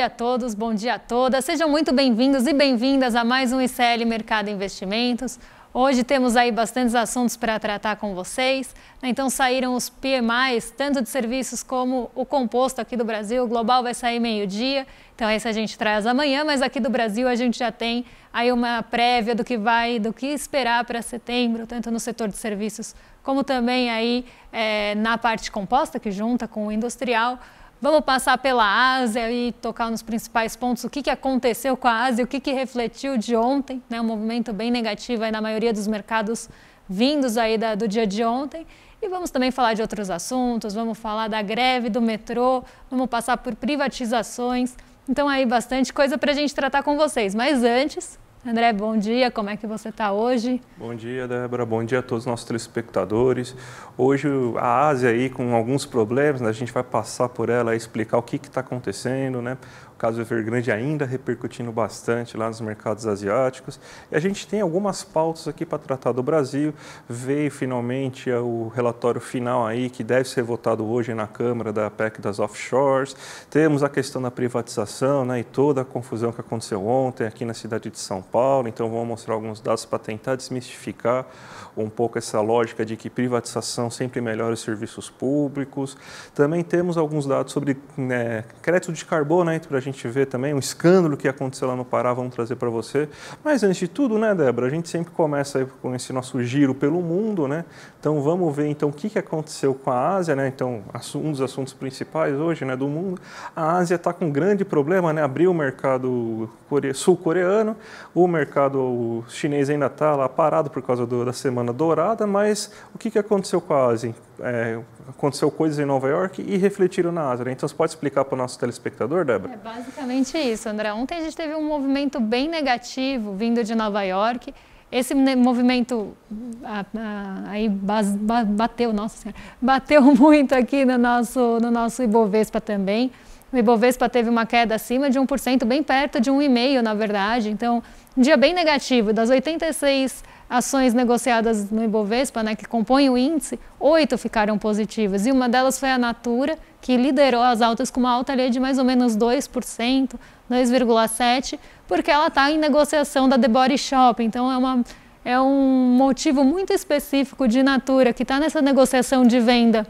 dia a todos, bom dia a todas. Sejam muito bem-vindos e bem-vindas a mais um ICL Mercado Investimentos. Hoje temos aí bastantes assuntos para tratar com vocês. Então saíram os PMIs, tanto de serviços como o composto aqui do Brasil. O global vai sair meio-dia, então esse a gente traz amanhã, mas aqui do Brasil a gente já tem aí uma prévia do que vai, do que esperar para setembro, tanto no setor de serviços como também aí é, na parte composta, que junta com o industrial. Vamos passar pela Ásia e tocar nos principais pontos. O que, que aconteceu com a Ásia, o que, que refletiu de ontem, né? um movimento bem negativo aí na maioria dos mercados vindos aí da, do dia de ontem. E vamos também falar de outros assuntos, vamos falar da greve do metrô, vamos passar por privatizações. Então aí bastante coisa para a gente tratar com vocês. Mas antes, André, bom dia, como é que você está hoje? Bom dia, Débora, bom dia a todos os nossos telespectadores. Hoje a Ásia aí com alguns problemas, né? a gente vai passar por ela e explicar o que está acontecendo, né? caso Evergrande ainda repercutindo bastante lá nos mercados asiáticos. E a gente tem algumas pautas aqui para tratar do Brasil. Veio finalmente é, o relatório final aí, que deve ser votado hoje na Câmara da PEC das offshores. Temos a questão da privatização né, e toda a confusão que aconteceu ontem aqui na cidade de São Paulo. Então, vou mostrar alguns dados para tentar desmistificar um pouco essa lógica de que privatização sempre melhora os serviços públicos. Também temos alguns dados sobre né, crédito de carbono né, para a gente gente vê também, um escândalo que aconteceu lá no Pará, vamos trazer para você. Mas antes de tudo, né, Débora, a gente sempre começa com esse nosso giro pelo mundo, né? Então vamos ver então o que, que aconteceu com a Ásia, né? Então, um dos assuntos principais hoje né, do mundo. A Ásia está com um grande problema, né? Abriu o mercado sul-coreano, o mercado chinês ainda está lá parado por causa do, da Semana Dourada, mas o que, que aconteceu com a Ásia? é, aconteceu coisas em Nova York e refletiram na Ásia. Então, você pode explicar para o nosso telespectador, Débora? É basicamente isso, André. Ontem a gente teve um movimento bem negativo vindo de Nova York. Esse movimento aí bateu, nossa senhora, bateu muito aqui no nosso, no nosso Ibovespa também. O Ibovespa teve uma queda acima de 1%, bem perto de 1,5%, na verdade. Então, um Dia bem negativo, das 86 ações negociadas no Ibovespa, né, que compõem o índice, oito ficaram positivas. E uma delas foi a Natura, que liderou as altas com uma alta ali de mais ou menos 2%, 2,7%, porque ela está em negociação da The Body Shop. Então, é, uma, é um motivo muito específico de Natura, que está nessa negociação de venda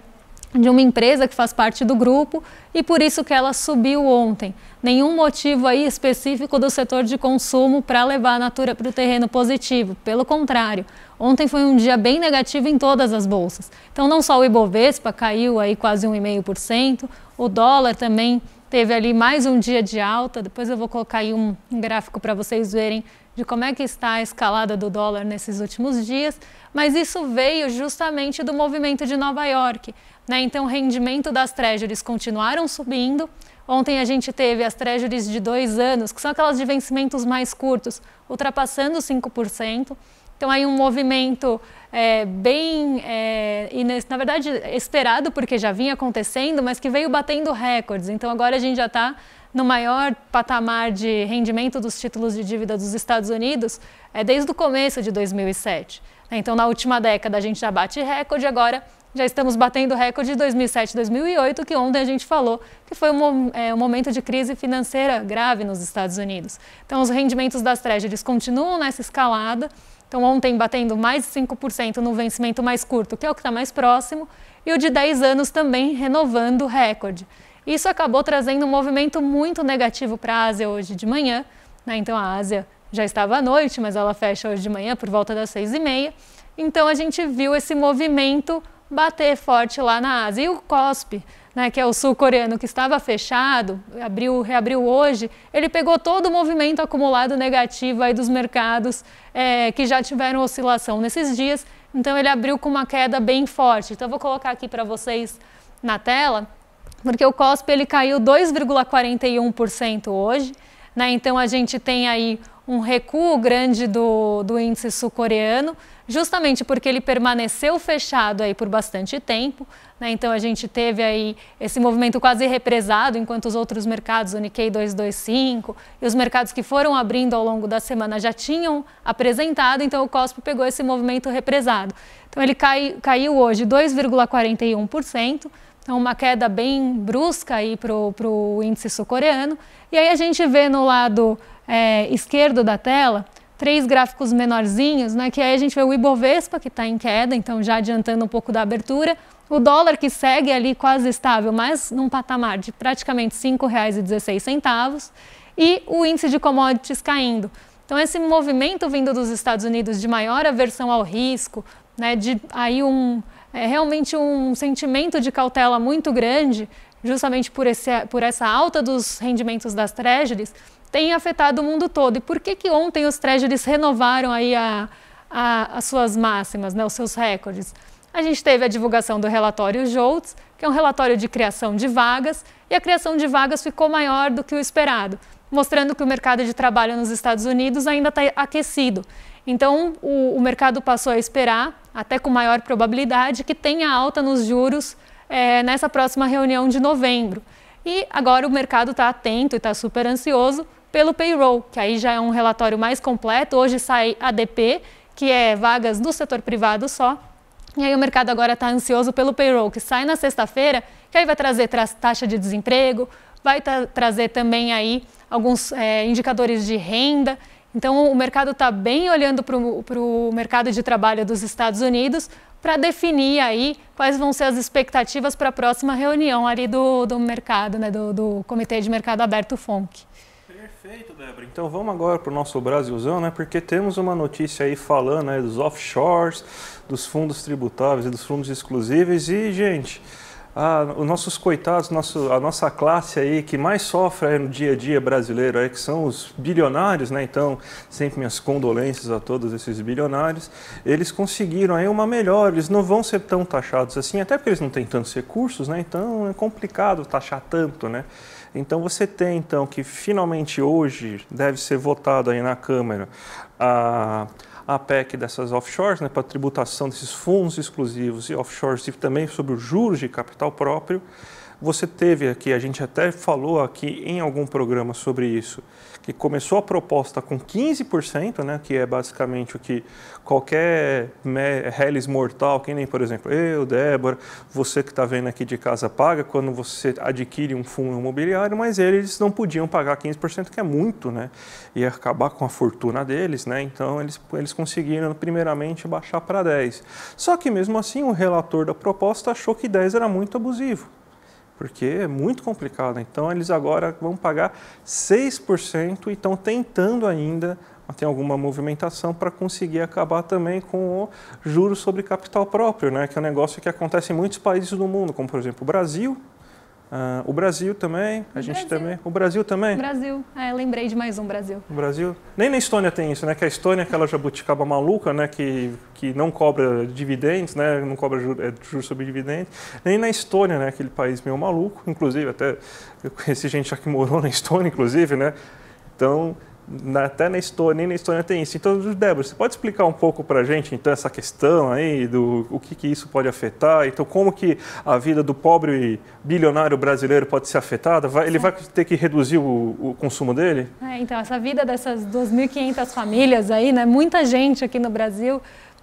de uma empresa que faz parte do grupo e por isso que ela subiu ontem. Nenhum motivo aí específico do setor de consumo para levar a Natura para o terreno positivo. Pelo contrário, ontem foi um dia bem negativo em todas as bolsas. Então não só o Ibovespa caiu aí quase 1,5%, o dólar também teve ali mais um dia de alta. Depois eu vou colocar aí um gráfico para vocês verem de como é que está a escalada do dólar nesses últimos dias, mas isso veio justamente do movimento de Nova York. Né? Então, o rendimento das treasuries continuaram subindo. Ontem a gente teve as treasuries de dois anos, que são aquelas de vencimentos mais curtos, ultrapassando 5%. Então, aí um movimento é, bem, é, ines, na verdade, esperado, porque já vinha acontecendo, mas que veio batendo recordes. Então, agora a gente já está no maior patamar de rendimento dos títulos de dívida dos Estados Unidos é desde o começo de 2007. Né? Então, na última década, a gente já bate recorde, agora já estamos batendo recorde de 2007, 2008, que ontem a gente falou que foi um, é, um, momento de crise financeira grave nos Estados Unidos. Então, os rendimentos das tragedies continuam nessa escalada. Então, ontem batendo mais de 5% no vencimento mais curto, que é o que está mais próximo, e o de 10 anos também renovando o recorde. Isso acabou trazendo um movimento muito negativo para a Ásia hoje de manhã. Né? Então a Ásia já estava à noite, mas ela fecha hoje de manhã por volta das seis e meia. Então a gente viu esse movimento bater forte lá na Ásia. E o COSP, né, que é o sul-coreano que estava fechado, abriu, reabriu hoje, ele pegou todo o movimento acumulado negativo aí dos mercados é, que já tiveram oscilação nesses dias. Então ele abriu com uma queda bem forte. Então eu vou colocar aqui para vocês na tela porque o COSP ele caiu 2,41% hoje, né? então a gente tem aí um recuo grande do, do índice sul-coreano, justamente porque ele permaneceu fechado aí por bastante tempo, né? então a gente teve aí esse movimento quase represado, enquanto os outros mercados, o Nikkei 225 e os mercados que foram abrindo ao longo da semana já tinham apresentado, então o COSP pegou esse movimento represado. Então ele cai, caiu hoje 2,41%, então, uma queda bem brusca aí para o índice sul-coreano. E aí a gente vê no lado é, esquerdo da tela três gráficos menorzinhos, né, que aí a gente vê o Ibovespa, que está em queda, então já adiantando um pouco da abertura, o dólar que segue ali quase estável, mas num patamar de praticamente R$ 5,16, e o índice de commodities caindo. Então, esse movimento vindo dos Estados Unidos de maior aversão ao risco, né, de aí um é realmente um sentimento de cautela muito grande, justamente por, esse, por essa alta dos rendimentos das treasuries, tem afetado o mundo todo. E por que, que ontem os treasuries renovaram aí a, a, as suas máximas, né, os seus recordes? A gente teve a divulgação do relatório JOLTS, que é um relatório de criação de vagas, e a criação de vagas ficou maior do que o esperado, mostrando que o mercado de trabalho nos Estados Unidos ainda está aquecido. Então, o, o mercado passou a esperar até com maior probabilidade, que tenha alta nos juros é, nessa próxima reunião de novembro. E agora o mercado está atento e está super ansioso pelo payroll, que aí já é um relatório mais completo. Hoje sai ADP, que é vagas do setor privado só. E aí o mercado agora está ansioso pelo payroll, que sai na sexta-feira, que aí vai trazer taxa de desemprego, vai tra trazer também aí alguns é, indicadores de renda então, o mercado está bem olhando para o mercado de trabalho dos Estados Unidos para definir aí quais vão ser as expectativas para a próxima reunião ali do, do mercado, né, do, do Comitê de Mercado Aberto FONC. Perfeito, Débora. Então vamos agora para o nosso Brasilzão, né? Porque temos uma notícia aí falando né, dos offshores, dos fundos tributáveis e dos fundos exclusivos. E, gente, ah, os nossos coitados, nosso, a nossa classe aí que mais sofre no dia a dia brasileiro, aí, que são os bilionários, né? Então, sempre minhas condolências a todos esses bilionários. Eles conseguiram aí uma melhor, eles não vão ser tão taxados assim, até porque eles não têm tantos recursos, né? Então, é complicado taxar tanto, né? Então você tem então que finalmente hoje deve ser votado aí na Câmara a ah, a PEC dessas offshores, né, para a tributação desses fundos exclusivos e offshores e também sobre os juros de capital próprio. Você teve aqui, a gente até falou aqui em algum programa sobre isso, que começou a proposta com 15%, né, que é basicamente o que qualquer reles mortal, que nem, por exemplo, eu, Débora, você que está vendo aqui de casa paga quando você adquire um fundo imobiliário, mas eles não podiam pagar 15%, que é muito, né? E acabar com a fortuna deles, né? Então eles, eles conseguiram primeiramente baixar para 10. Só que mesmo assim o relator da proposta achou que 10 era muito abusivo porque é muito complicado. Então eles agora vão pagar 6% e estão tentando ainda tem alguma movimentação para conseguir acabar também com o juros sobre capital próprio, né? que é um negócio que acontece em muitos países do mundo, como por exemplo o Brasil, Uh, o Brasil também, a gente Brasil. também. O Brasil também? Brasil, é, lembrei de mais um Brasil. O Brasil. Nem na Estônia tem isso, né? Que a Estônia é aquela jabuticaba maluca, né? Que, que não cobra dividendos, né? Não cobra é, juros juro sobre dividendos. Nem na Estônia, né? Aquele país meio maluco. Inclusive, até eu conheci gente já que morou na Estônia, inclusive, né? Então, na, até na Estônia, na Estônia tem isso. Então, Débora, você pode explicar um pouco para a gente, então, essa questão aí do o que, que isso pode afetar? Então, como que a vida do pobre bilionário brasileiro pode ser afetada? Vai, ele vai ter que reduzir o, o consumo dele? É, então, essa vida dessas 2.500 famílias aí, né? Muita gente aqui no Brasil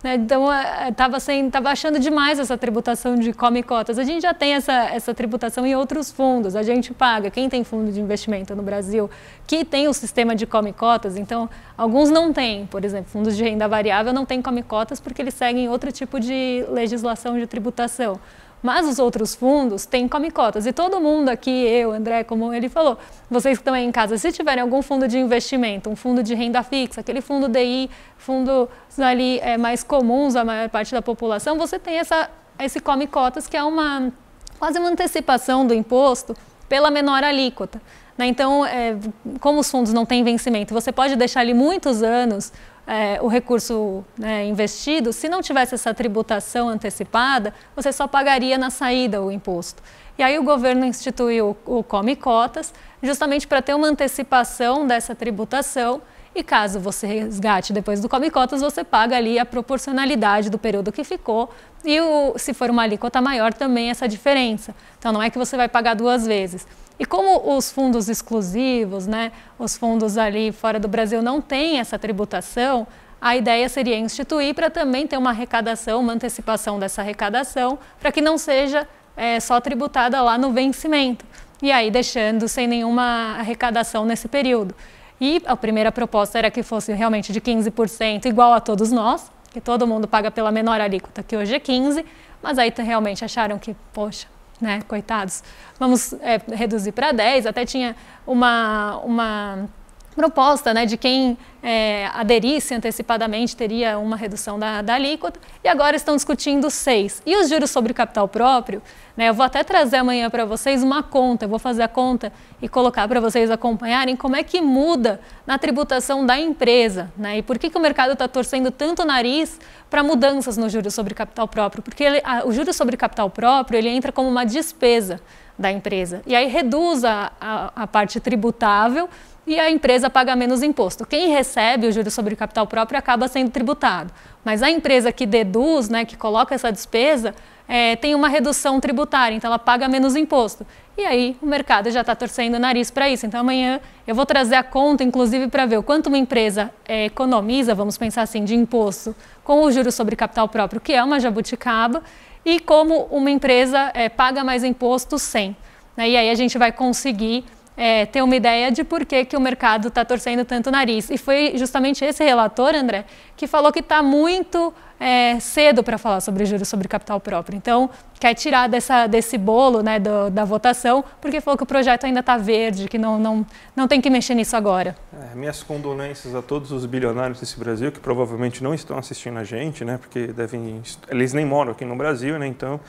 né? Então, estava é, é, tava achando demais essa tributação de come cotas. A gente já tem essa, essa tributação em outros fundos. A gente paga, quem tem fundo de investimento no Brasil, que tem o sistema de come cotas, então, alguns não têm. Por exemplo, fundos de renda variável não têm come cotas porque eles seguem outro tipo de legislação de tributação. Mas os outros fundos têm come cotas. E todo mundo aqui, eu, André, como ele falou, vocês que estão aí em casa, se tiverem algum fundo de investimento, um fundo de renda fixa, aquele fundo DI, fundos ali é, mais comuns à maior parte da população, você tem essa, esse come cotas, que é uma quase uma antecipação do imposto pela menor alíquota. Né? Então, eh, como os fundos não têm vencimento, você pode deixar ali muitos anos é, o recurso né, investido, se não tivesse essa tributação antecipada, você só pagaria na saída o imposto. E aí o governo instituiu o Come Cotas, justamente para ter uma antecipação dessa tributação. E caso você resgate depois do Come Cotas, você paga ali a proporcionalidade do período que ficou e o, se for uma alíquota maior também essa diferença. Então não é que você vai pagar duas vezes. E como os fundos exclusivos, né, os fundos ali fora do Brasil não têm essa tributação, a ideia seria instituir para também ter uma arrecadação, uma antecipação dessa arrecadação, para que não seja é, só tributada lá no vencimento. E aí deixando sem nenhuma arrecadação nesse período. E a primeira proposta era que fosse realmente de 15%, igual a todos nós, que todo mundo paga pela menor alíquota, que hoje é 15%, mas aí realmente acharam que, poxa, né? Coitados. Vamos é, reduzir para 10. Até tinha uma, uma proposta né, de quem é, aderisse antecipadamente teria uma redução da, da, alíquota, e agora estão discutindo seis. E os juros sobre capital próprio, né, eu vou até trazer amanhã para vocês uma conta, eu vou fazer a conta e colocar para vocês acompanharem como é que muda na tributação da empresa, né, e por que, que o mercado está torcendo tanto o nariz para mudanças no juros sobre capital próprio, porque ele, a, o juros sobre capital próprio ele entra como uma despesa da empresa, e aí reduz a, a, a parte tributável, e a empresa paga menos imposto. Quem recebe o juro sobre capital próprio acaba sendo tributado, mas a empresa que deduz, né, que coloca essa despesa, é, tem uma redução tributária, então ela paga menos imposto. E aí o mercado já está torcendo o nariz para isso. Então amanhã eu vou trazer a conta, inclusive, para ver o quanto uma empresa é, economiza, vamos pensar assim, de imposto com o juro sobre capital próprio, que é uma jabuticaba, e como uma empresa é, paga mais imposto sem. Né? E aí a gente vai conseguir é, ter uma ideia de por que, que o mercado está torcendo tanto o nariz. E foi justamente esse relator, André, que falou que está muito é, cedo para falar sobre juros sobre capital próprio. Então, quer tirar dessa, desse bolo né, do, da votação, porque falou que o projeto ainda está verde, que não, não, não tem que mexer nisso agora. É, minhas condolências a todos os bilionários desse Brasil, que provavelmente não estão assistindo a gente, né, porque devem, eles nem moram aqui no Brasil, né, então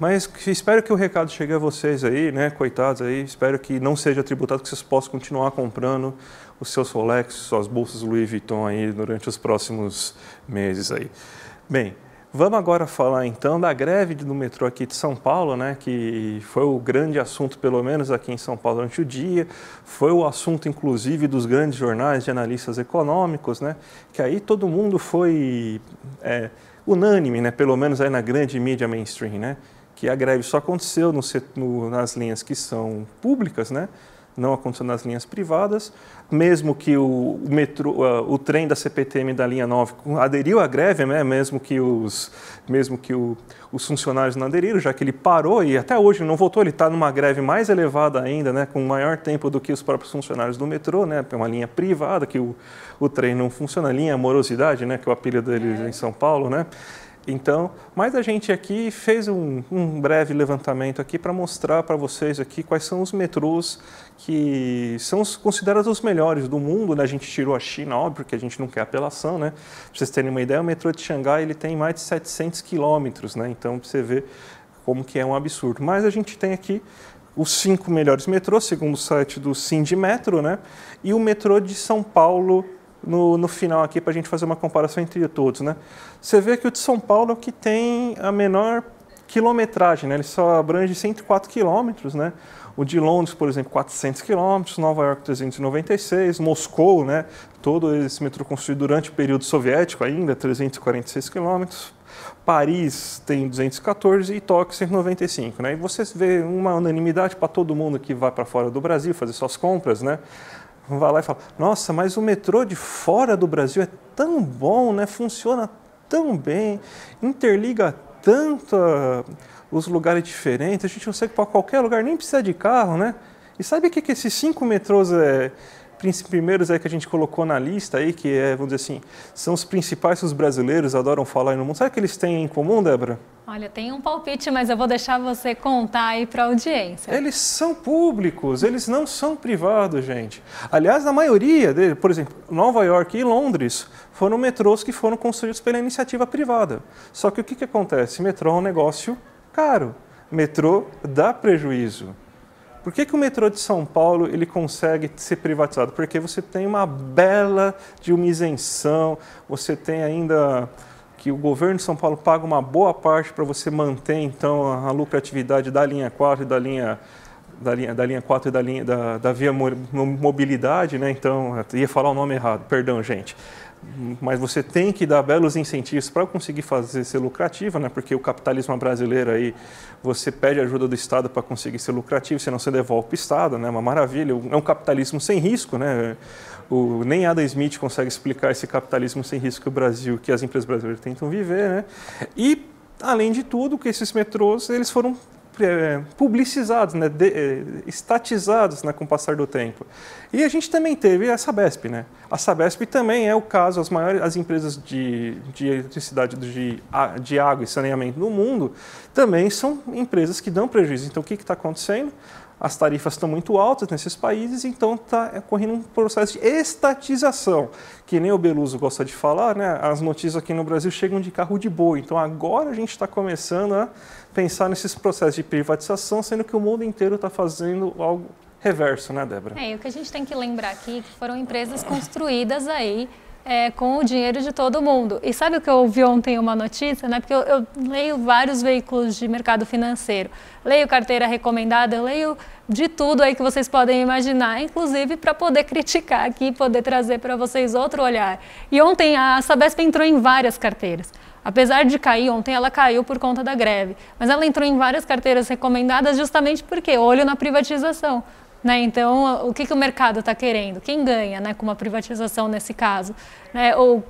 mas espero que o recado chegue a vocês aí, né? Coitados aí. Espero que não seja tributado, que vocês possam continuar comprando os seus Rolex, suas bolsas Louis Vuitton aí durante os próximos meses aí. Bem, vamos agora falar então da greve do metrô aqui de São Paulo, né? Que foi o grande assunto, pelo menos aqui em São Paulo durante o dia. Foi o assunto, inclusive, dos grandes jornais de analistas econômicos, né? Que aí todo mundo foi é, unânime, né? Pelo menos aí na grande mídia mainstream, né? que a greve só aconteceu no, no, nas linhas que são públicas, né? não aconteceu nas linhas privadas, mesmo que o, o metrô, o trem da CPTM da linha 9 aderiu à greve, né? mesmo que, os, mesmo que o, os funcionários não aderiram, já que ele parou e até hoje não voltou, ele está numa greve mais elevada ainda, né? com maior tempo do que os próprios funcionários do metrô, né? É uma linha privada que o, o trem não funciona, a linha morosidade, né? que é o apelido dele é. em São Paulo, né? Então, mas a gente aqui fez um, um breve levantamento aqui para mostrar para vocês aqui quais são os metrôs que são os, considerados os melhores do mundo. Né? A gente tirou a China, óbvio, porque a gente não quer apelação, né? Para vocês terem uma ideia, o metrô de Xangai ele tem mais de 700 quilômetros, né? Então, para você ver como que é um absurdo. Mas a gente tem aqui os cinco melhores metrôs, segundo o site do Sindimetro, né? E o metrô de São Paulo no, no final aqui para a gente fazer uma comparação entre todos. Né? Você vê que o de São Paulo é o que tem a menor quilometragem, né? ele só abrange 104 quilômetros. Né? O de Londres, por exemplo, 400 quilômetros, Nova York 396, Moscou, né? todo esse metrô construído durante o período soviético ainda, 346 quilômetros, Paris tem 214 e Tóquio 195, né? E você vê uma unanimidade para todo mundo que vai para fora do Brasil fazer suas compras, né? vai lá e fala: Nossa, mas o metrô de fora do Brasil é tão bom, né? Funciona tão bem, interliga tanto a, ah, os lugares diferentes, a gente consegue para qualquer lugar, nem precisa de carro, né? E sabe o que, que esses cinco metrôs é, primeiros aí que a gente colocou na lista aí, que é, vamos dizer assim, são os principais que os brasileiros adoram falar no mundo. Sabe o que eles têm em comum, Débora? Olha, tem um palpite, mas eu vou deixar você contar aí para a audiência. Eles são públicos, eles não são privados, gente. Aliás, na maioria deles, por exemplo, Nova York e Londres foram metrôs que foram construídos pela iniciativa privada. Só que o que, que acontece? Metrô é um negócio caro. Metrô dá prejuízo. Por que, que o metrô de São Paulo ele consegue ser privatizado? Porque você tem uma bela de uma isenção, você tem ainda que o governo de São Paulo paga uma boa parte para você manter então a lucratividade da linha 4 e da linha da linha, da linha 4 e da, linha, da, da via mobilidade, né? Então, ia falar o nome errado, perdão, gente mas você tem que dar belos incentivos para conseguir fazer ser lucrativa, né? porque o capitalismo brasileiro aí, você pede ajuda do Estado para conseguir ser lucrativo, senão você devolve para o Estado, né? uma maravilha, é um capitalismo sem risco, né? O, nem Adam Smith consegue explicar esse capitalismo sem risco que o Brasil, que as empresas brasileiras tentam viver, né? E, além de tudo, que esses metrôs, eles foram é, publicizados, né, de, é, estatizados né, com o passar do tempo. E a gente também teve a Sabesp. Né? A Sabesp também é o caso, as maiores as empresas de, de eletricidade, de, de água e saneamento no mundo, também são empresas que dão prejuízo. Então, o que está acontecendo? as tarifas estão muito altas nesses países, então está ocorrendo um processo de estatização, que nem o Beluso gosta de falar, né? as notícias aqui no Brasil chegam de carro de boi, então agora a gente está começando a pensar nesses processos de privatização, sendo que o mundo inteiro está fazendo algo reverso, né, Débora? É, o que a gente tem que lembrar aqui é que foram empresas construídas aí é, com o dinheiro de todo mundo. E sabe o que eu ouvi ontem uma notícia, né? Porque eu, eu leio vários veículos de mercado financeiro, leio carteira recomendada, eu leio de tudo aí que vocês podem imaginar, inclusive para poder criticar aqui, poder trazer para vocês outro olhar. E ontem a Sabesp entrou em várias carteiras. Apesar de cair ontem, ela caiu por conta da greve. Mas ela entrou em várias carteiras recomendadas justamente porque olho na privatização. Né? Então, o que, que o mercado está querendo? Quem ganha né, com uma privatização nesse caso? Né? Ou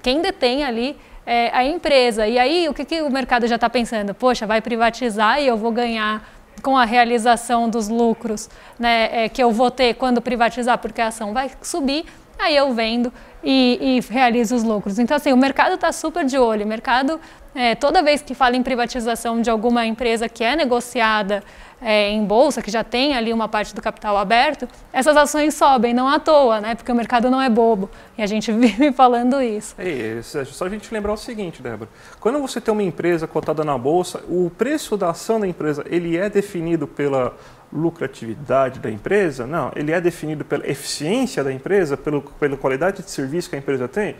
quem detém ali é, a empresa? E aí, o que, que o mercado já está pensando? Poxa, vai privatizar e eu vou ganhar com a realização dos lucros né, é, que eu vou ter quando privatizar, porque a ação vai subir, aí eu vendo e, e realiza os lucros. Então, assim, o mercado está super de olho. O mercado, é, toda vez que fala em privatização de alguma empresa que é negociada é, em bolsa, que já tem ali uma parte do capital aberto, essas ações sobem, não à toa, né? Porque o mercado não é bobo. E a gente vive falando é, isso. É, só a gente lembrar o seguinte, Débora. Quando você tem uma empresa cotada na bolsa, o preço da ação da empresa, ele é definido pela lucratividade da empresa? Não, ele é definido pela eficiência da empresa, pelo, pela qualidade de serviço que a empresa tem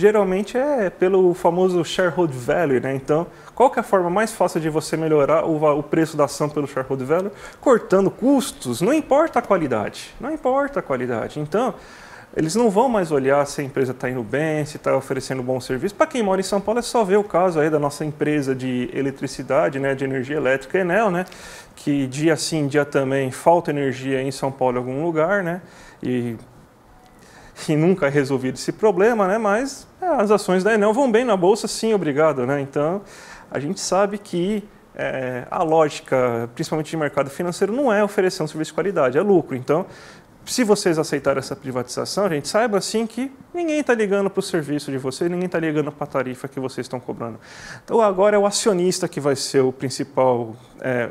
geralmente é pelo famoso shareholder value, né? Então, qual que é a forma mais fácil de você melhorar o, o preço da ação pelo shareholder value? Cortando custos, não importa a qualidade, não importa a qualidade. Então, eles não vão mais olhar se a empresa está indo bem, se está oferecendo bom serviço. Para quem mora em São Paulo, é só ver o caso aí da nossa empresa de eletricidade, né, de energia elétrica, Enel, né, que dia sim, dia também falta energia em São Paulo em algum lugar, né, e e nunca resolvido esse problema, né? mas é, as ações da Enel vão bem na bolsa, sim, obrigado. Né? Então, a gente sabe que é, a lógica, principalmente de mercado financeiro, não é oferecer um serviço de qualidade, é lucro. Então, se vocês aceitarem essa privatização, a gente saiba assim que ninguém está ligando para o serviço de vocês, ninguém está ligando para a tarifa que vocês estão cobrando. Então agora é o acionista que vai ser o principal, é,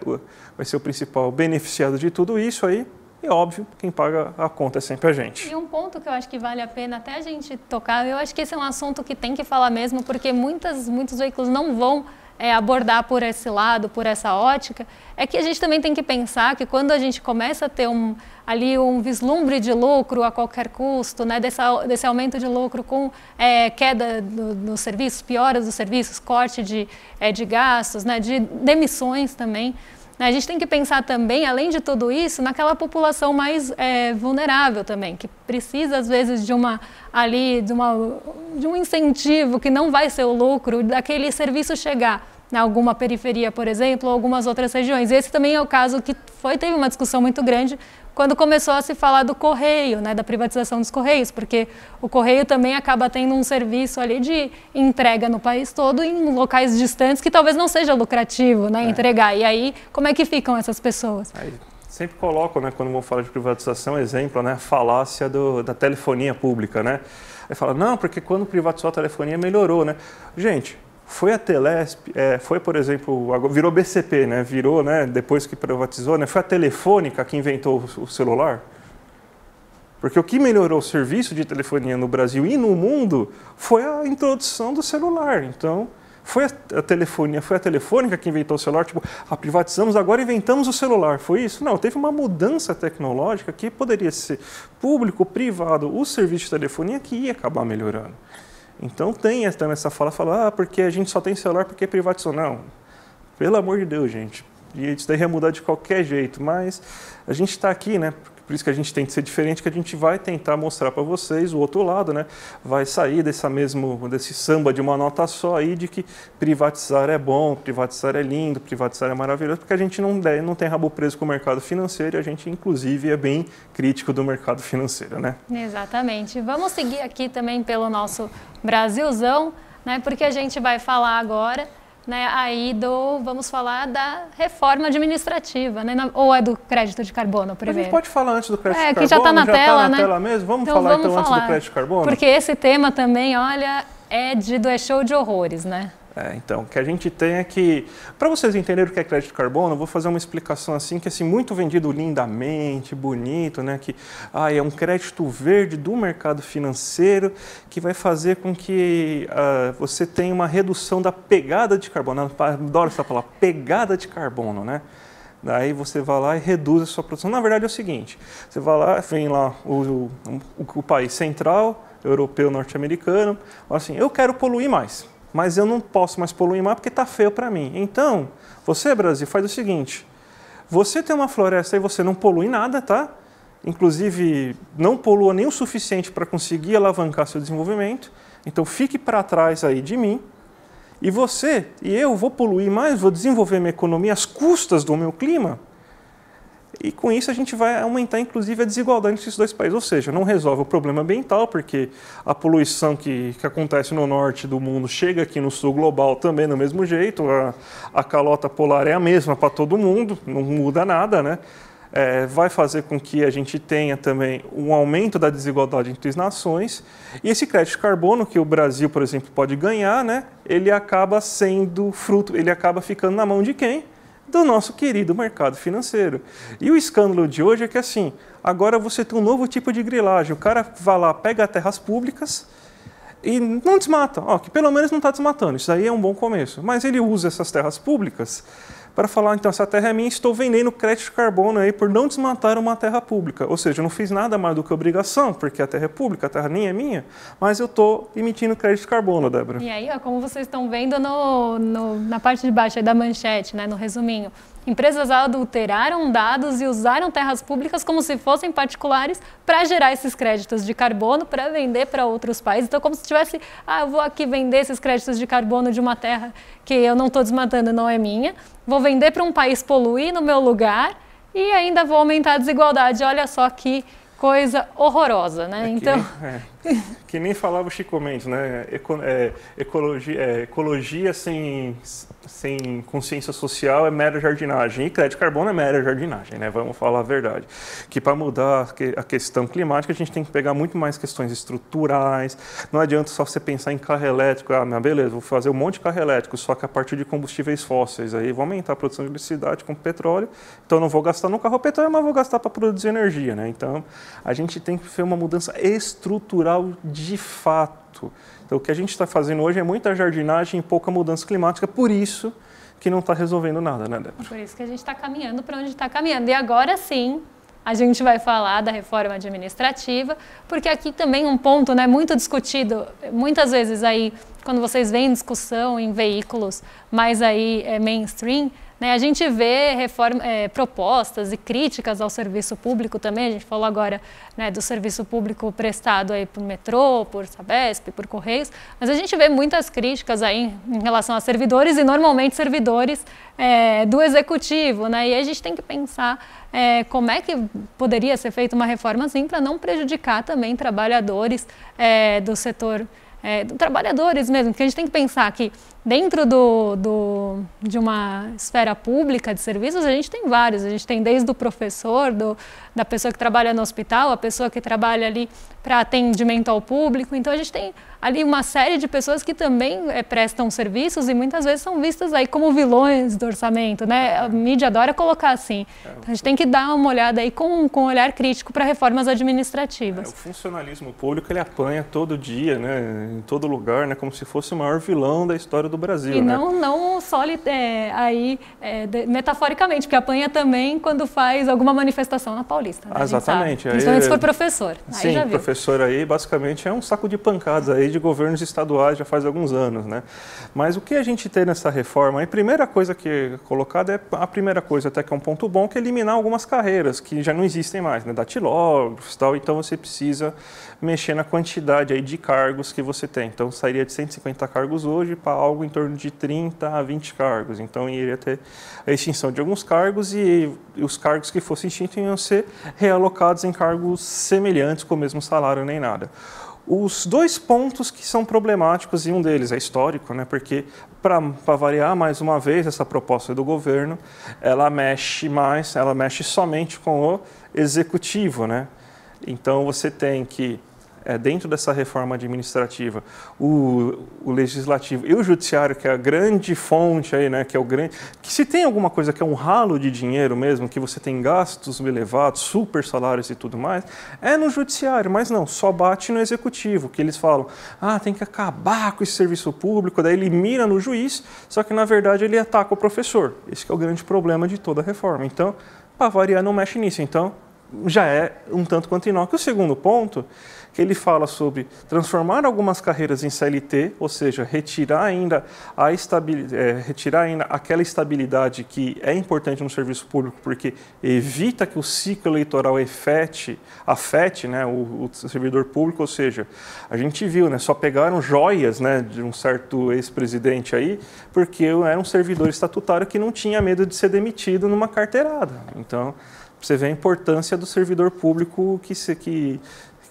vai ser o principal beneficiado de tudo isso aí. É óbvio, quem paga a conta é sempre a gente. E um ponto que eu acho que vale a pena até a gente tocar, eu acho que esse é um assunto que tem que falar mesmo, porque muitas, muitos veículos não vão é, abordar por esse lado, por essa ótica, é que a gente também tem que pensar que quando a gente começa a ter um, ali um vislumbre de lucro a qualquer custo, né, desse aumento de lucro com é, queda do, dos serviços, pioras dos serviços, corte de, é, de gastos, né, de demissões também, né? A gente tem que pensar também, além de tudo isso, naquela população mais é, vulnerável também, que precisa às vezes de uma ali de, uma, de um incentivo que não vai ser o lucro daquele serviço chegar em né, alguma periferia, por exemplo, ou algumas outras regiões. Esse também é o caso que foi teve uma discussão muito grande quando começou a se falar do correio, né, da privatização dos correios, porque o correio também acaba tendo um serviço ali de entrega no país todo em locais distantes que talvez não seja lucrativo, né, é. entregar. E aí, como é que ficam essas pessoas? Aí, sempre coloco, né, quando vou falar de privatização, exemplo, né, a falácia do, da telefonia pública, né? Aí fala, não, porque quando privatizou a telefonia melhorou, né? Gente, foi a Telesp, é, foi, por exemplo, virou BCP, né? virou, né, depois que privatizou, né? foi a Telefônica que inventou o celular? Porque o que melhorou o serviço de telefonia no Brasil e no mundo foi a introdução do celular. Então, foi a telefonia, foi a telefônica que inventou o celular, tipo, a ah, privatizamos, agora inventamos o celular. Foi isso? Não, teve uma mudança tecnológica que poderia ser público, privado, o serviço de telefonia que ia acabar melhorando. Então tem também essa fala, fala, ah, porque a gente só tem celular porque é privatizou. Não, pelo amor de Deus, gente. E isso daí ia mudar de qualquer jeito, mas a gente está aqui, né? Por isso que a gente tem que ser diferente, que a gente vai tentar mostrar para vocês o outro lado, né? Vai sair dessa mesmo, desse samba de uma nota só aí de que privatizar é bom, privatizar é lindo, privatizar é maravilhoso, porque a gente não, não tem rabo preso com o mercado financeiro e a gente, inclusive, é bem crítico do mercado financeiro, né? Exatamente. Vamos seguir aqui também pelo nosso Brasilzão, né? Porque a gente vai falar agora né, aí do, vamos falar da reforma administrativa, né, ou é do crédito de carbono primeiro? A gente pode falar antes do crédito é, de carbono, que já está na, já tá tela, tá na né? tela mesmo? Vamos então, falar vamos então falar. antes do crédito de carbono? Porque esse tema também, olha, é de, do é show de horrores, né? É, então, o que a gente tem é que, para vocês entenderem o que é crédito carbono, eu vou fazer uma explicação assim, que é assim, muito vendido lindamente, bonito, né? que ah, é um crédito verde do mercado financeiro que vai fazer com que ah, você tenha uma redução da pegada de carbono. Eu adoro essa palavra, pegada de carbono. Né? Daí você vai lá e reduz a sua produção. Na verdade é o seguinte, você vai lá, vem lá o, o, o país central, europeu, norte-americano, assim, eu quero poluir mais mas eu não posso mais poluir mais porque está feio para mim. Então, você, Brasil, faz o seguinte: você tem uma floresta e você não polui nada, tá? Inclusive, não polua nem o suficiente para conseguir alavancar seu desenvolvimento. Então, fique para trás aí de mim. E você e eu vou poluir mais, vou desenvolver minha economia às custas do meu clima. E com isso a gente vai aumentar inclusive a desigualdade entre esses dois países. Ou seja, não resolve o problema ambiental, porque a poluição que, que acontece no norte do mundo chega aqui no sul global também do mesmo jeito. A, a calota polar é a mesma para todo mundo, não muda nada, né? É, vai fazer com que a gente tenha também um aumento da desigualdade entre as nações. E esse crédito de carbono que o Brasil, por exemplo, pode ganhar, né? Ele acaba sendo fruto, ele acaba ficando na mão de quem? do nosso querido mercado financeiro. E o escândalo de hoje é que assim, agora você tem um novo tipo de grilagem. O cara vai lá, pega terras públicas e não desmata. Ó, que pelo menos não está desmatando, isso aí é um bom começo. Mas ele usa essas terras públicas para falar, então, essa terra é minha, estou vendendo crédito de carbono aí por não desmatar uma terra pública. Ou seja, eu não fiz nada mais do que obrigação, porque a terra é pública, a terra nem é minha, mas eu estou emitindo crédito de carbono, Débora. E aí, ó, como vocês estão vendo no, no, na parte de baixo da manchete, né, no resuminho, Empresas adulteraram dados e usaram terras públicas como se fossem particulares para gerar esses créditos de carbono para vender para outros países. Então, como se tivesse, ah, eu vou aqui vender esses créditos de carbono de uma terra que eu não estou desmatando, não é minha, vou vender para um país poluir no meu lugar e ainda vou aumentar a desigualdade. Olha só que coisa horrorosa, né? É então que, é, que nem falava o Chico Mendes, né? É, ecologia, é, ecologia sem sem consciência social é mera jardinagem. E crédito carbono é mera jardinagem, né? Vamos falar a verdade. Que para mudar a questão climática, a gente tem que pegar muito mais questões estruturais. Não adianta só você pensar em carro elétrico. Ah, minha beleza, vou fazer um monte de carro elétrico, só que a partir de combustíveis fósseis. Aí vou aumentar a produção de eletricidade com petróleo. Então não vou gastar no carro petróleo, mas vou gastar para produzir energia, né? Então a gente tem que fazer uma mudança estrutural de fato. Então, o que a gente está fazendo hoje é muita jardinagem e pouca mudança climática, por isso que não está resolvendo nada, né, Débora? Por isso que a gente está caminhando para onde está caminhando. E agora sim, a gente vai falar da reforma administrativa, porque aqui também um ponto né, muito discutido, muitas vezes aí, quando vocês veem discussão em veículos mais aí é, mainstream, né, a gente vê reforma, é, propostas e críticas ao serviço público também. A gente falou agora né, do serviço público prestado aí por metrô, por Sabesp, por Correios, mas a gente vê muitas críticas aí em relação a servidores e normalmente servidores é, do executivo, né? E a gente tem que pensar é, como é que poderia ser feita uma reforma assim para não prejudicar também trabalhadores do setor é, trabalhadores mesmo, porque a gente tem que pensar que Dentro do, do, de uma esfera pública de serviços, a gente tem vários. A gente tem desde o professor, do, da pessoa que trabalha no hospital, a pessoa que trabalha ali para atendimento ao público. Então, a gente tem ali uma série de pessoas que também é, prestam serviços e muitas vezes são vistas aí como vilões do orçamento. Né? A mídia adora colocar assim. É, então, a gente tem que dar uma olhada aí com, com um olhar crítico para reformas administrativas. É, o funcionalismo público ele apanha todo dia, né? em todo lugar, né? como se fosse o maior vilão da história do do Brasil. E né? não, não só é, aí, é, de, metaforicamente, porque apanha também quando faz alguma manifestação na Paulista. Né? exatamente. Aí, Principalmente se é- for professor. Sim, aí já professor aí basicamente é um saco de pancadas aí de governos estaduais já faz alguns anos. Né? Mas o que a gente tem nessa reforma? A primeira coisa que é colocada é a primeira coisa, até que é um ponto bom, que é eliminar algumas carreiras que já não existem mais, né? datilógrafos tal, então você precisa mexer na quantidade aí de cargos que você tem. Então sairia de 150 cargos hoje para algo em torno de 30 a 20 cargos. Então iria ter a extinção de alguns cargos e os cargos que fossem extintos iam ser realocados em cargos semelhantes com o mesmo salário nem nada. Os dois pontos que são problemáticos, e um deles é histórico, né? porque, para variar mais uma vez, essa proposta do governo, ela mexe mais, ela mexe somente com o executivo. Né? Então, você tem que é, dentro dessa reforma administrativa, o, o, legislativo e o judiciário, que é a grande fonte aí, né, que é o grande, que se tem alguma coisa que é um ralo de dinheiro mesmo, que você tem gastos elevados, super salários e tudo mais, é no judiciário, mas não, só bate no executivo, que eles falam, ah, tem que acabar com esse serviço público, daí ele mira no juiz, só que na verdade ele ataca o professor. Esse é o grande problema de toda a reforma. Então, para variar, não mexe nisso. Então, já é um tanto quanto inócuo. O segundo ponto ele fala sobre transformar algumas carreiras em CLT, ou seja, retirar ainda, a estabil, é, retirar ainda aquela estabilidade que é importante no serviço público, porque evita que o ciclo eleitoral efete, afete né, o, o, servidor público, ou seja, a gente viu, né, só pegaram joias né, de um certo ex-presidente aí, porque era um servidor estatutário que não tinha medo de ser demitido numa carteirada. Então, você vê a importância do servidor público que, se, que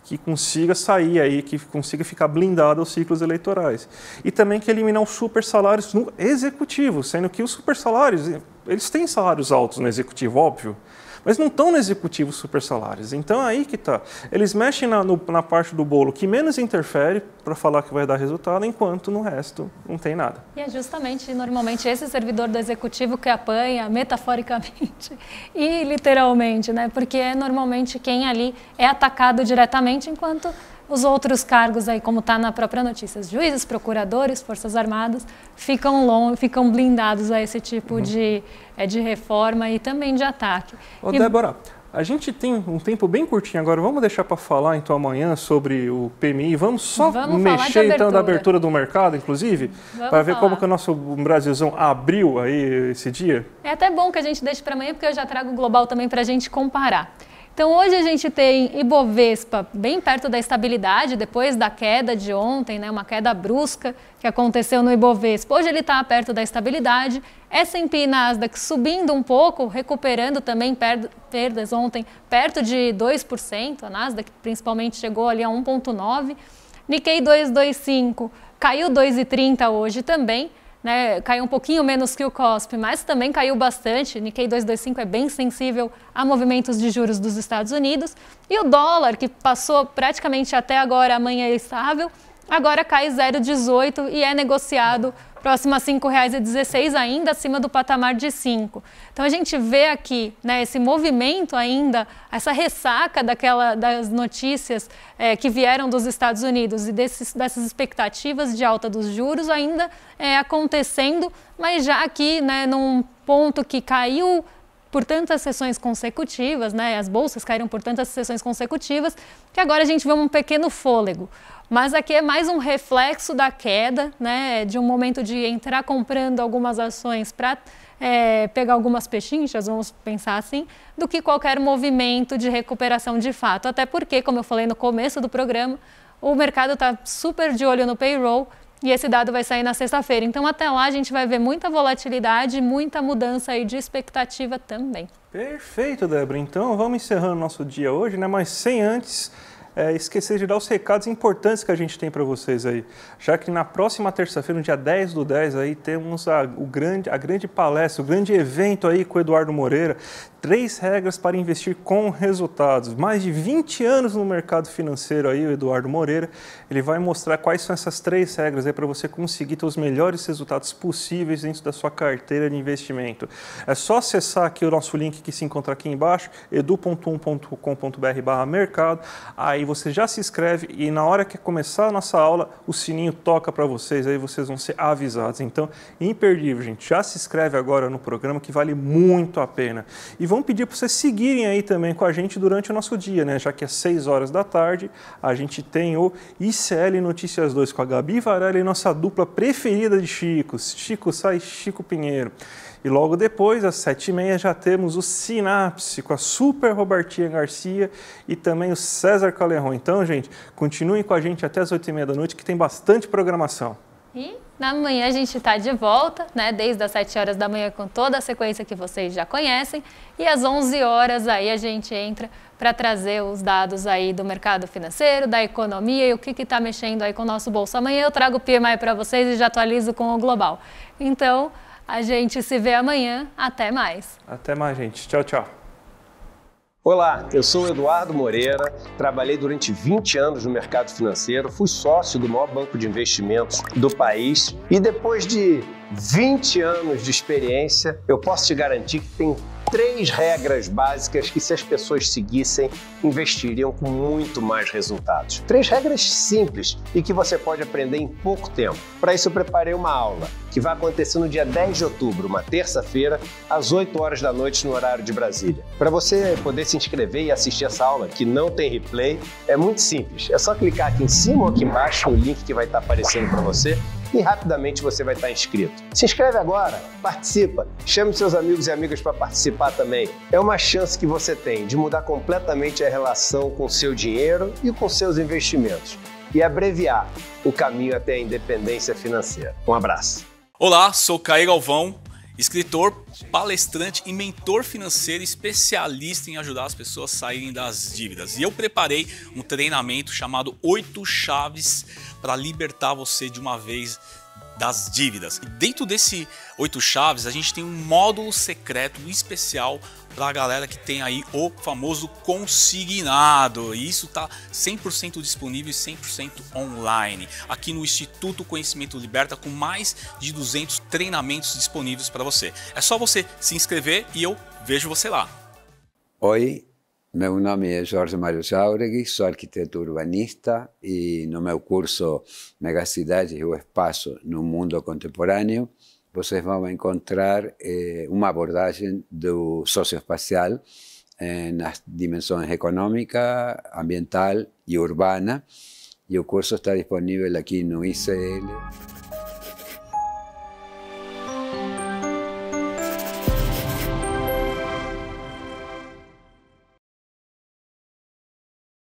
que consiga sair aí, que consiga ficar blindado aos ciclos eleitorais. E também que eliminar os super salários no executivo, sendo que os super salários, eles têm salários altos no executivo, óbvio, mas não estão no executivo super salários. Então aí que está. Eles mexem na, no, na parte do bolo que menos interfere para falar que vai dar resultado, enquanto no resto não tem nada. E é justamente, normalmente, esse servidor do executivo que apanha, metaforicamente e literalmente, né? Porque é normalmente quem ali é atacado diretamente, enquanto os outros cargos aí, como está na própria notícia, juízes, procuradores, forças armadas, ficam long, ficam blindados a esse tipo uhum. de, é, de reforma e também de ataque. Ô, e... Débora, a gente tem um tempo bem curtinho agora, vamos deixar para falar então amanhã sobre o PMI. Vamos só vamos mexer então da abertura do mercado, inclusive, para ver como que o nosso Brasilzão abriu aí esse dia. É até bom que a gente deixe para amanhã, porque eu já trago o global também para a gente comparar. Então hoje a gente tem Ibovespa bem perto da estabilidade, depois da queda de ontem, né, uma queda brusca que aconteceu no Ibovespa. Hoje ele está perto da estabilidade. S&P e Nasdaq subindo um pouco, recuperando também per perdas ontem perto de 2%. A Nasdaq principalmente chegou ali a 1,9%. Nikkei 225 caiu 2,30 hoje também né, caiu um pouquinho menos que o COSP, mas também caiu bastante. Nikkei 225 é bem sensível a movimentos de juros dos Estados Unidos. E o dólar, que passou praticamente até agora amanhã estável, agora cai 0,18 e é negociado próximo a R$ 5,16, ainda acima do patamar de 5. Então a gente vê aqui né, esse movimento ainda, essa ressaca daquela, das notícias é, que vieram dos Estados Unidos e desses, dessas expectativas de alta dos juros ainda é, acontecendo, mas já aqui né, num ponto que caiu por tantas sessões consecutivas, né? As bolsas caíram por tantas sessões consecutivas, que agora a gente vê um pequeno fôlego. Mas aqui é mais um reflexo da queda, né? De um momento de entrar comprando algumas ações para é, pegar algumas pechinchas, vamos pensar assim, do que qualquer movimento de recuperação de fato. Até porque, como eu falei no começo do programa, o mercado está super de olho no payroll e esse dado vai sair na sexta-feira. Então, até lá, a gente vai ver muita volatilidade, muita mudança aí de expectativa também. Perfeito, Débora. Então, vamos encerrando nosso dia hoje, né? Mas sem antes é, esquecer de dar os recados importantes que a gente tem para vocês aí, já que na próxima terça-feira, no dia 10 do 10, aí temos a, o grande, a grande palestra, o grande evento aí com o Eduardo Moreira, três regras para investir com resultados. Mais de 20 anos no mercado financeiro aí, o Eduardo Moreira, ele vai mostrar quais são essas três regras para você conseguir ter os melhores resultados possíveis dentro da sua carteira de investimento. É só acessar aqui o nosso link que se encontra aqui embaixo, edu.1.com.br mercado, aí você já se inscreve e na hora que começar a nossa aula, o sininho toca para vocês, aí vocês vão ser avisados. Então, imperdível, gente. Já se inscreve agora no programa que vale muito a pena. E vamos pedir para vocês seguirem aí também com a gente durante o nosso dia, né? Já que às é 6 horas da tarde a gente tem o ICL Notícias 2 com a Gabi Varela e nossa dupla preferida de Chico Chico Sai Chico Pinheiro. E logo depois, às sete e meia, já temos o Sinapse com a Super Robertinha Garcia e também o César Caleron. Então, gente, continuem com a gente até as oito e meia da noite, que tem bastante programação. E na manhã a gente está de volta, né? Desde as 7 horas da manhã com toda a sequência que vocês já conhecem. E às 11 horas aí a gente entra para trazer os dados aí do mercado financeiro, da economia e o que está mexendo aí com o nosso bolso. Amanhã eu trago o PMI para vocês e já atualizo com o global. Então, a gente se vê amanhã. Até mais. Até mais, gente. Tchau, tchau. Olá, eu sou Eduardo Moreira, trabalhei durante 20 anos no mercado financeiro, fui sócio do maior banco de investimentos do país e depois de 20 anos de experiência, eu posso te garantir que tem três regras básicas que, se as pessoas seguissem, investiriam com muito mais resultados. Três regras simples e que você pode aprender em pouco tempo. Para isso, eu preparei uma aula que vai acontecer no dia 10 de outubro, uma terça-feira, às 8 horas da noite, no horário de Brasília. Para você poder se inscrever e assistir essa aula, que não tem replay, é muito simples. É só clicar aqui em cima ou aqui embaixo no link que vai estar aparecendo para você e rapidamente você vai estar inscrito. Se inscreve agora, participa, chame seus amigos e amigas para participar também. É uma chance que você tem de mudar completamente a relação com seu dinheiro e com seus investimentos e abreviar o caminho até a independência financeira. Um abraço. Olá, sou Caio Galvão Escritor, palestrante e mentor financeiro especialista em ajudar as pessoas a saírem das dívidas. E eu preparei um treinamento chamado Oito Chaves para libertar você de uma vez das dívidas. dentro desse oito chaves, a gente tem um módulo secreto especial para a galera que tem aí o famoso consignado. E isso tá 100% disponível e 100% online aqui no Instituto Conhecimento Liberta com mais de 200 treinamentos disponíveis para você. É só você se inscrever e eu vejo você lá. Oi, Mi nombre es Jorge Mario Jauregui, soy arquitecto urbanista y no meu curso megacidades y o en un Mundo contemporáneo ustedes van a encontrar eh, una abordaje del socioespacial en las dimensiones económica, ambiental y urbana. y el curso está disponible aquí en ICL.